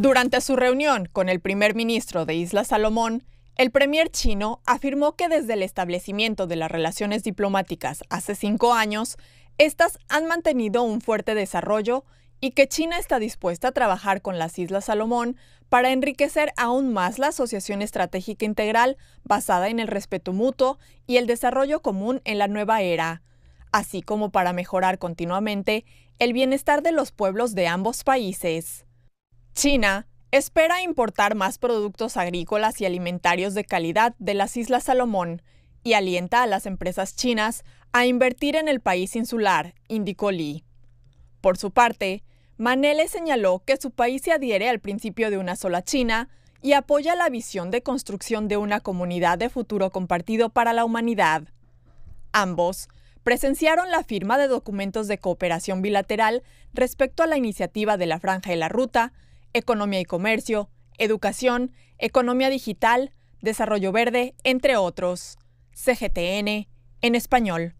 Durante su reunión con el primer ministro de Islas Salomón, el premier chino afirmó que desde el establecimiento de las relaciones diplomáticas hace cinco años, estas han mantenido un fuerte desarrollo y que China está dispuesta a trabajar con las Islas Salomón para enriquecer aún más la asociación estratégica integral basada en el respeto mutuo y el desarrollo común en la nueva era, así como para mejorar continuamente el bienestar de los pueblos de ambos países. China espera importar más productos agrícolas y alimentarios de calidad de las Islas Salomón y alienta a las empresas chinas a invertir en el país insular, indicó Lee. Por su parte, Manele señaló que su país se adhiere al principio de una sola China y apoya la visión de construcción de una comunidad de futuro compartido para la humanidad. Ambos presenciaron la firma de documentos de cooperación bilateral respecto a la iniciativa de la Franja y la Ruta, economía y comercio, educación, economía digital, desarrollo verde, entre otros. CGTN, en español.